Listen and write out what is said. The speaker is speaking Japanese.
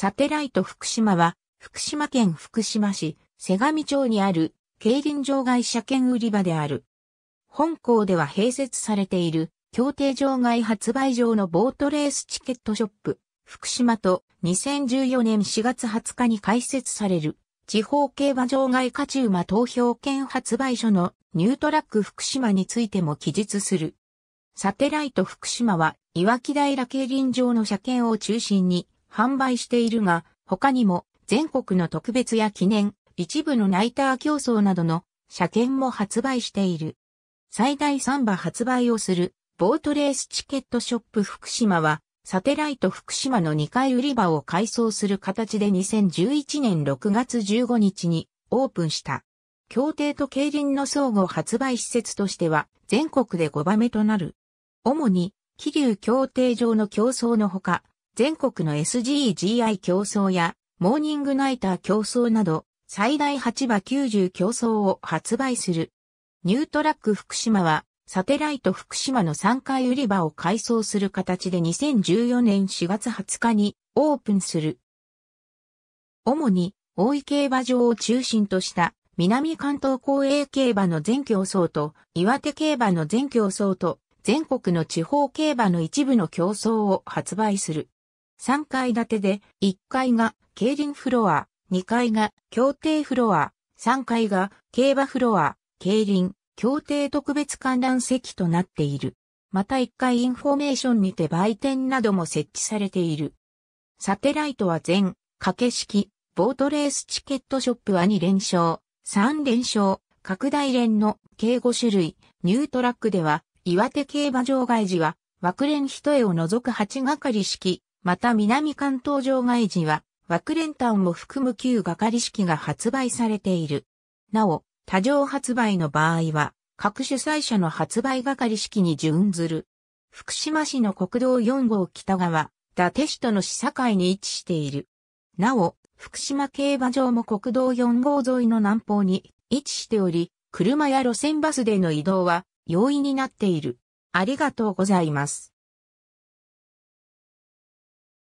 サテライト福島は、福島県福島市、瀬上町にある、競輪場外車券売り場である。本校では併設されている、協定場外発売場のボートレースチケットショップ、福島と2014年4月20日に開設される、地方競馬場外勝ち馬投票券発売所のニュートラック福島についても記述する。サテライト福島は、岩木平競輪場の車券を中心に、販売しているが、他にも全国の特別や記念、一部のナイター競争などの車検も発売している。最大3馬発売をするボートレースチケットショップ福島は、サテライト福島の2階売り場を改装する形で2011年6月15日にオープンした。競艇と競輪の相互発売施設としては全国で5番目となる。主に、気流競艇場の競争のほか、全国の SGGI 競争やモーニングナイター競争など最大8馬90競争を発売する。ニュートラック福島はサテライト福島の3階売り場を改装する形で2014年4月20日にオープンする。主に大井競馬場を中心とした南関東公営競馬の全競争と岩手競馬の全競争と全国の地方競馬の一部の競争を発売する。3階建てで、1階が競輪フロア、2階が競艇フロア、3階が競馬フロア、競輪、競艇特別観覧席となっている。また1階インフォメーションにて売店なども設置されている。サテライトは全、掛け式、ボートレースチケットショップは2連勝、3連勝、拡大連の計5種類、ニュートラックでは、岩手競馬場外時は、枠連一重を除く8係式、また南関東場外時は、枠連単を含む旧係式が発売されている。なお、多場発売の場合は、各主催者の発売係式に準ずる。福島市の国道4号北側、伊達市との市境に位置している。なお、福島競馬場も国道4号沿いの南方に位置しており、車や路線バスでの移動は容易になっている。ありがとうございます。